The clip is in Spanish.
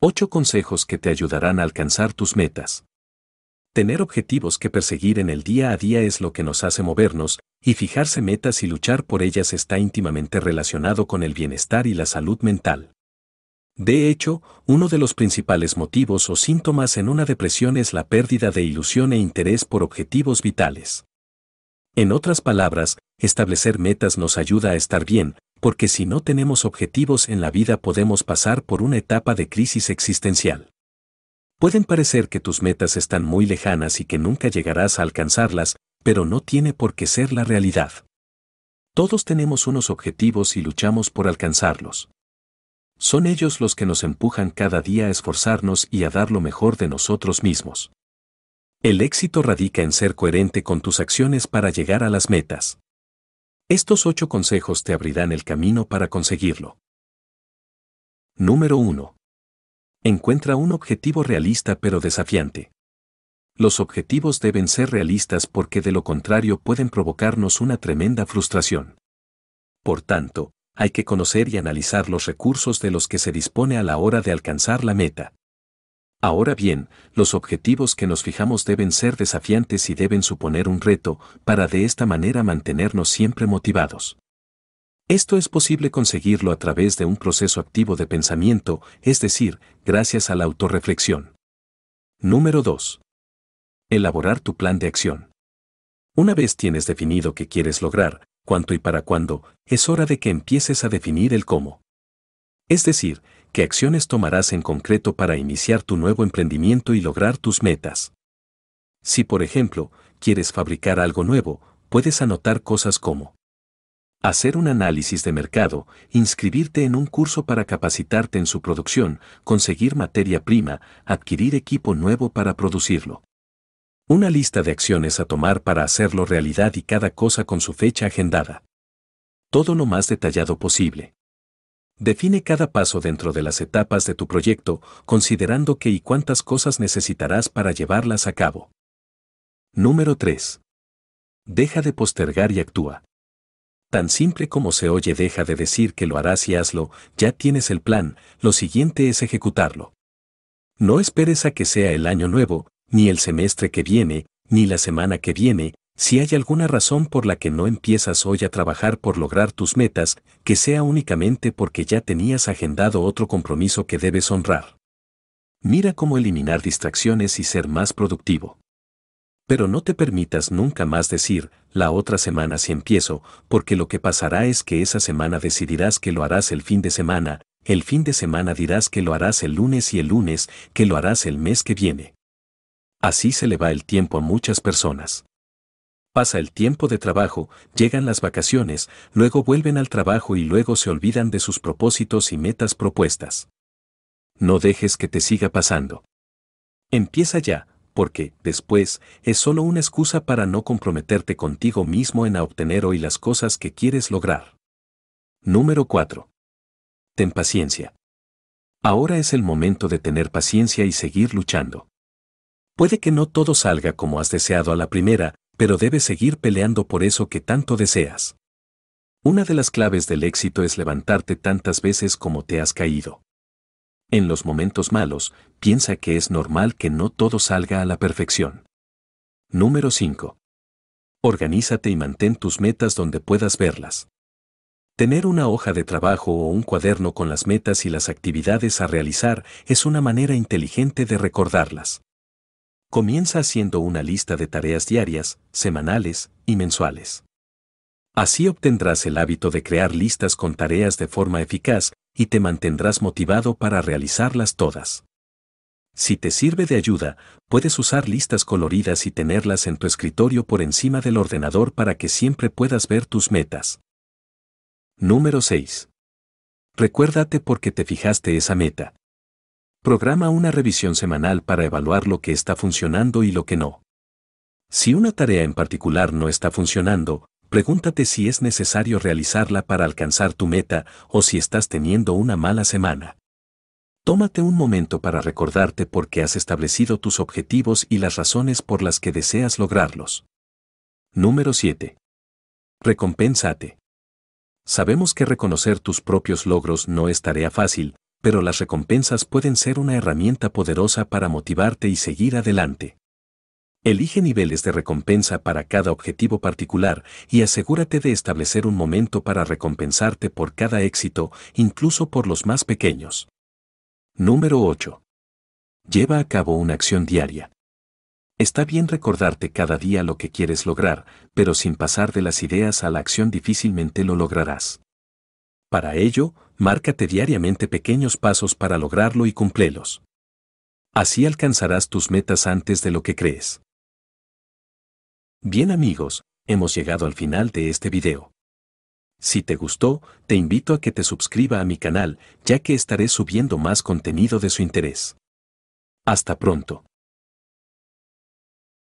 OCHO consejos que te ayudarán a alcanzar tus metas. Tener objetivos que perseguir en el día a día es lo que nos hace movernos, y fijarse metas y luchar por ellas está íntimamente relacionado con el bienestar y la salud mental. De hecho, uno de los principales motivos o síntomas en una depresión es la pérdida de ilusión e interés por objetivos vitales. En otras palabras, establecer metas nos ayuda a estar bien, porque si no tenemos objetivos en la vida podemos pasar por una etapa de crisis existencial. Pueden parecer que tus metas están muy lejanas y que nunca llegarás a alcanzarlas, pero no tiene por qué ser la realidad. Todos tenemos unos objetivos y luchamos por alcanzarlos. Son ellos los que nos empujan cada día a esforzarnos y a dar lo mejor de nosotros mismos. El éxito radica en ser coherente con tus acciones para llegar a las metas. Estos ocho consejos te abrirán el camino para conseguirlo. Número 1. Encuentra un objetivo realista pero desafiante. Los objetivos deben ser realistas porque de lo contrario pueden provocarnos una tremenda frustración. Por tanto, hay que conocer y analizar los recursos de los que se dispone a la hora de alcanzar la meta. Ahora bien, los objetivos que nos fijamos deben ser desafiantes y deben suponer un reto, para de esta manera mantenernos siempre motivados. Esto es posible conseguirlo a través de un proceso activo de pensamiento, es decir, gracias a la autorreflexión. Número 2. Elaborar tu plan de acción. Una vez tienes definido qué quieres lograr, cuánto y para cuándo, es hora de que empieces a definir el cómo. Es decir, qué acciones tomarás en concreto para iniciar tu nuevo emprendimiento y lograr tus metas. Si por ejemplo, quieres fabricar algo nuevo, puedes anotar cosas como hacer un análisis de mercado, inscribirte en un curso para capacitarte en su producción, conseguir materia prima, adquirir equipo nuevo para producirlo. Una lista de acciones a tomar para hacerlo realidad y cada cosa con su fecha agendada. Todo lo más detallado posible. Define cada paso dentro de las etapas de tu proyecto, considerando qué y cuántas cosas necesitarás para llevarlas a cabo. Número 3. Deja de postergar y actúa. Tan simple como se oye, deja de decir que lo harás y hazlo, ya tienes el plan, lo siguiente es ejecutarlo. No esperes a que sea el año nuevo, ni el semestre que viene, ni la semana que viene, si hay alguna razón por la que no empiezas hoy a trabajar por lograr tus metas, que sea únicamente porque ya tenías agendado otro compromiso que debes honrar. Mira cómo eliminar distracciones y ser más productivo. Pero no te permitas nunca más decir, la otra semana si empiezo, porque lo que pasará es que esa semana decidirás que lo harás el fin de semana, el fin de semana dirás que lo harás el lunes y el lunes, que lo harás el mes que viene. Así se le va el tiempo a muchas personas. Pasa el tiempo de trabajo, llegan las vacaciones, luego vuelven al trabajo y luego se olvidan de sus propósitos y metas propuestas. No dejes que te siga pasando. Empieza ya, porque, después, es solo una excusa para no comprometerte contigo mismo en obtener hoy las cosas que quieres lograr. Número 4. Ten paciencia. Ahora es el momento de tener paciencia y seguir luchando. Puede que no todo salga como has deseado a la primera, pero debes seguir peleando por eso que tanto deseas. Una de las claves del éxito es levantarte tantas veces como te has caído. En los momentos malos, piensa que es normal que no todo salga a la perfección. Número 5. Organízate y mantén tus metas donde puedas verlas. Tener una hoja de trabajo o un cuaderno con las metas y las actividades a realizar es una manera inteligente de recordarlas. Comienza haciendo una lista de tareas diarias, semanales y mensuales. Así obtendrás el hábito de crear listas con tareas de forma eficaz y te mantendrás motivado para realizarlas todas. Si te sirve de ayuda, puedes usar listas coloridas y tenerlas en tu escritorio por encima del ordenador para que siempre puedas ver tus metas. Número 6. Recuérdate por qué te fijaste esa meta Programa una revisión semanal para evaluar lo que está funcionando y lo que no. Si una tarea en particular no está funcionando, pregúntate si es necesario realizarla para alcanzar tu meta o si estás teniendo una mala semana. Tómate un momento para recordarte por qué has establecido tus objetivos y las razones por las que deseas lograrlos. Número 7. Recompénsate. Sabemos que reconocer tus propios logros no es tarea fácil, pero las recompensas pueden ser una herramienta poderosa para motivarte y seguir adelante. Elige niveles de recompensa para cada objetivo particular y asegúrate de establecer un momento para recompensarte por cada éxito, incluso por los más pequeños. Número 8. Lleva a cabo una acción diaria. Está bien recordarte cada día lo que quieres lograr, pero sin pasar de las ideas a la acción difícilmente lo lograrás. Para ello, márcate diariamente pequeños pasos para lograrlo y cumplelos. Así alcanzarás tus metas antes de lo que crees. Bien amigos, hemos llegado al final de este video. Si te gustó, te invito a que te suscriba a mi canal, ya que estaré subiendo más contenido de su interés. Hasta pronto.